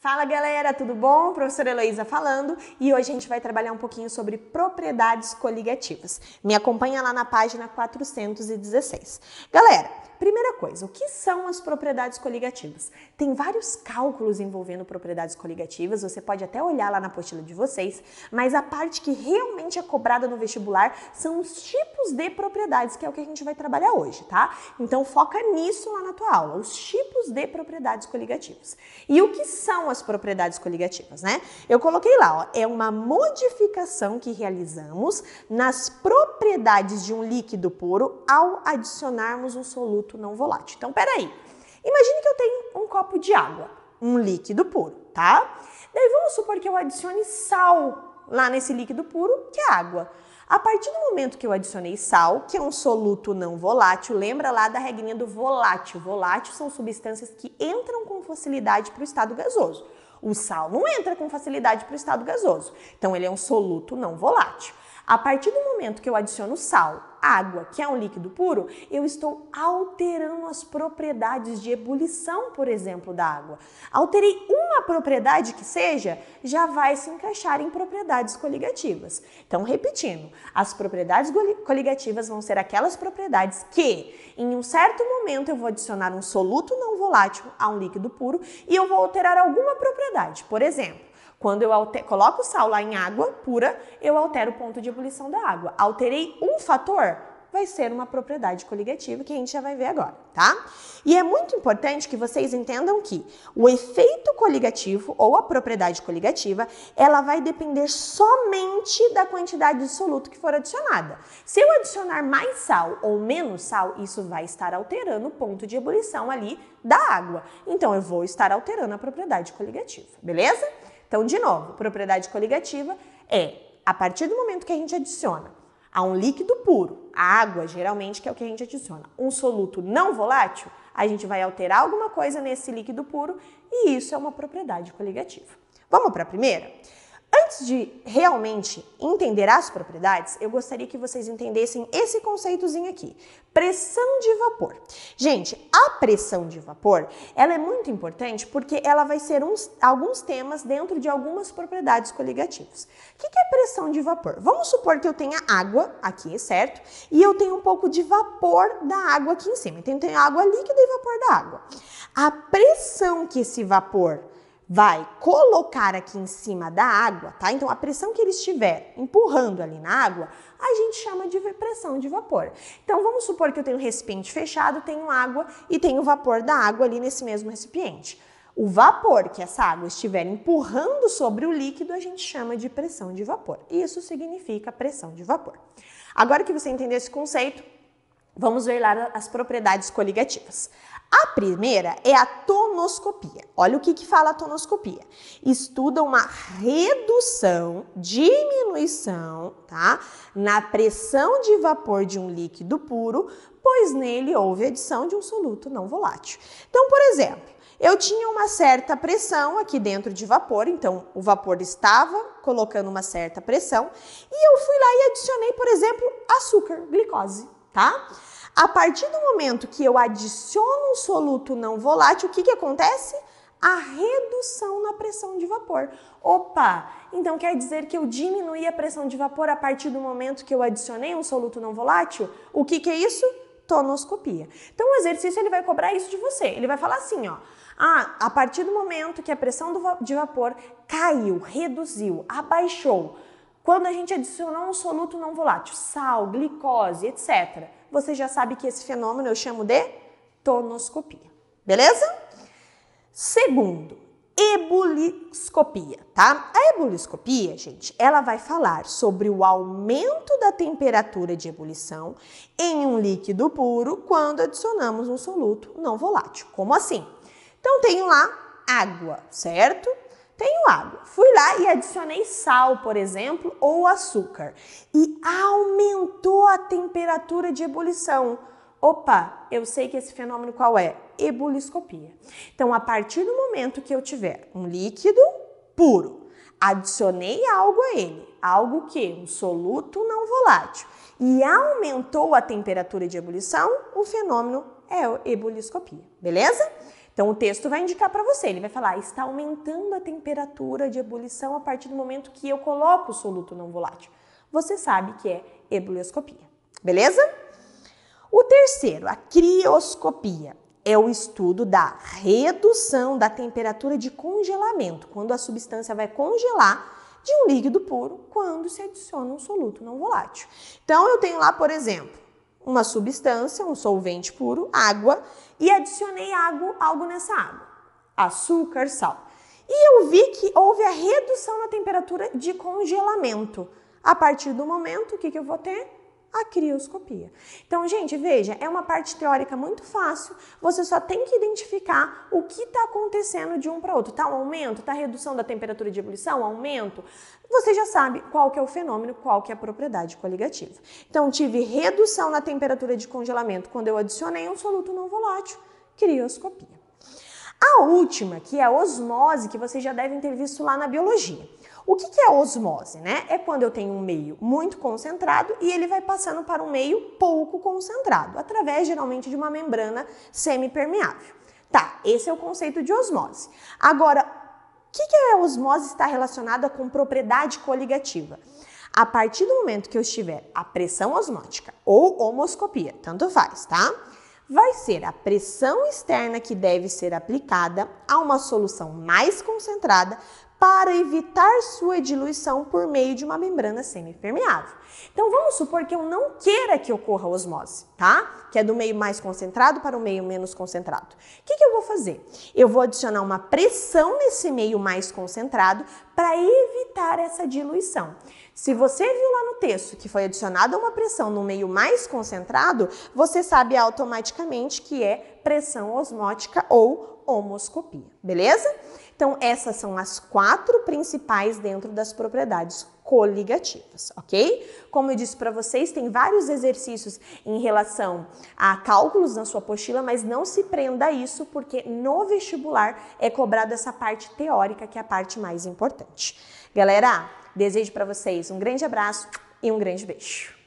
Fala galera, tudo bom? Professora Heloísa falando e hoje a gente vai trabalhar um pouquinho sobre propriedades coligativas. Me acompanha lá na página 416. Galera, primeira coisa, o que são as propriedades coligativas? Tem vários cálculos envolvendo propriedades coligativas, você pode até olhar lá na apostila de vocês, mas a parte que realmente é cobrada no vestibular são os tipos de propriedades, que é o que a gente vai trabalhar hoje, tá? Então foca nisso lá na tua aula, os tipos de propriedades coligativas. E o que são as propriedades coligativas, né? Eu coloquei lá, ó, é uma modificação que realizamos nas propriedades de um líquido puro ao adicionarmos um soluto produto não volátil. Então, peraí. Imagine que eu tenho um copo de água, um líquido puro, tá? Daí vamos supor que eu adicione sal lá nesse líquido puro, que é água. A partir do momento que eu adicionei sal, que é um soluto não volátil, lembra lá da regrinha do volátil. Volátil são substâncias que entram com facilidade para o estado gasoso. O sal não entra com facilidade para o estado gasoso, então ele é um soluto não volátil. A partir do momento que eu adiciono sal água, que é um líquido puro, eu estou alterando as propriedades de ebulição, por exemplo, da água. Alterei uma propriedade que seja, já vai se encaixar em propriedades coligativas. Então, repetindo, as propriedades coligativas vão ser aquelas propriedades que, em um certo momento, eu vou adicionar um soluto não volátil a um líquido puro e eu vou alterar alguma propriedade. Por exemplo, quando eu alter... coloco sal lá em água pura, eu altero o ponto de ebulição da água. Alterei um fator, vai ser uma propriedade coligativa que a gente já vai ver agora, tá? E é muito importante que vocês entendam que o efeito coligativo ou a propriedade coligativa, ela vai depender somente da quantidade de soluto que for adicionada. Se eu adicionar mais sal ou menos sal, isso vai estar alterando o ponto de ebulição ali da água. Então eu vou estar alterando a propriedade coligativa, beleza? Então, de novo, propriedade coligativa é a partir do momento que a gente adiciona a um líquido puro, a água geralmente que é o que a gente adiciona, um soluto não volátil, a gente vai alterar alguma coisa nesse líquido puro e isso é uma propriedade coligativa. Vamos para a primeira? Antes de realmente entender as propriedades, eu gostaria que vocês entendessem esse conceitozinho aqui. Pressão de vapor. Gente, a pressão de vapor, ela é muito importante porque ela vai ser uns, alguns temas dentro de algumas propriedades coligativas. O que, que é pressão de vapor? Vamos supor que eu tenha água aqui, certo? E eu tenho um pouco de vapor da água aqui em cima. Então, eu tenho água líquida e vapor da água. A pressão que esse vapor vai colocar aqui em cima da água, tá? Então a pressão que ele estiver empurrando ali na água, a gente chama de pressão de vapor. Então vamos supor que eu tenho um recipiente fechado, tenho água e tenho vapor da água ali nesse mesmo recipiente. O vapor que essa água estiver empurrando sobre o líquido, a gente chama de pressão de vapor. Isso significa pressão de vapor. Agora que você entendeu esse conceito, Vamos ver lá as propriedades coligativas. A primeira é a tonoscopia. Olha o que, que fala a tonoscopia. Estuda uma redução, diminuição, tá? Na pressão de vapor de um líquido puro, pois nele houve adição de um soluto não volátil. Então, por exemplo, eu tinha uma certa pressão aqui dentro de vapor, então o vapor estava colocando uma certa pressão, e eu fui lá e adicionei, por exemplo, açúcar, glicose tá? A partir do momento que eu adiciono um soluto não volátil, o que, que acontece? A redução na pressão de vapor. Opa! Então quer dizer que eu diminuí a pressão de vapor a partir do momento que eu adicionei um soluto não volátil? O que, que é isso? Tonoscopia. Então o exercício ele vai cobrar isso de você. Ele vai falar assim, ó. Ah, a partir do momento que a pressão do, de vapor caiu, reduziu, abaixou quando a gente adicionou um soluto não volátil, sal, glicose, etc., você já sabe que esse fenômeno eu chamo de tonoscopia. Beleza? Segundo, ebuliscopia, tá? A ebuliscopia, gente, ela vai falar sobre o aumento da temperatura de ebulição em um líquido puro quando adicionamos um soluto não volátil. Como assim? Então, tenho lá água, certo? Tenho água. Fui lá e adicionei sal, por exemplo, ou açúcar. E aumentou a temperatura de ebulição. Opa, eu sei que esse fenômeno qual é? Ebuliscopia. Então, a partir do momento que eu tiver um líquido puro, adicionei algo a ele, algo que um soluto não volátil, e aumentou a temperatura de ebulição, o fenômeno é ebuliscopia, beleza? Então o texto vai indicar para você, ele vai falar: está aumentando a temperatura de ebulição a partir do momento que eu coloco o soluto não volátil. Você sabe que é ebulioscopia, beleza? O terceiro, a crioscopia, é o estudo da redução da temperatura de congelamento, quando a substância vai congelar de um líquido puro quando se adiciona um soluto não volátil. Então eu tenho lá, por exemplo, uma substância, um solvente puro, água, e adicionei água, algo nessa água, açúcar, sal. E eu vi que houve a redução na temperatura de congelamento. A partir do momento, o que, que eu vou ter? a crioscopia. Então, gente, veja, é uma parte teórica muito fácil, você só tem que identificar o que está acontecendo de um para outro. Tá um aumento, tá redução da temperatura de ebulição, aumento. Você já sabe qual que é o fenômeno, qual que é a propriedade coligativa. Então, tive redução na temperatura de congelamento quando eu adicionei um soluto não volátil, crioscopia. A última, que é a osmose, que vocês já devem ter visto lá na biologia. O que, é osmose, né? É quando eu tenho um meio muito concentrado e ele vai passando para um meio pouco concentrado, através geralmente de uma membrana semipermeável. Tá, esse é o conceito de osmose. Agora, o que, é a osmose está relacionada com propriedade coligativa? A partir do momento que eu estiver a pressão osmótica ou homoscopia, tanto faz, tá? vai ser a pressão externa que deve ser aplicada a uma solução mais concentrada para evitar sua diluição por meio de uma membrana semipermeável. Então vamos supor que eu não queira que ocorra osmose, tá? Que é do meio mais concentrado para o meio menos concentrado. O que, que eu vou fazer? Eu vou adicionar uma pressão nesse meio mais concentrado para evitar essa diluição. Se você viu lá no texto que foi adicionada uma pressão no meio mais concentrado, você sabe automaticamente que é pressão osmótica ou homoscopia, beleza? Então, essas são as quatro principais dentro das propriedades coligativas, ok? Como eu disse para vocês, tem vários exercícios em relação a cálculos na sua apostila, mas não se prenda a isso, porque no vestibular é cobrada essa parte teórica, que é a parte mais importante. Galera, desejo para vocês um grande abraço e um grande beijo.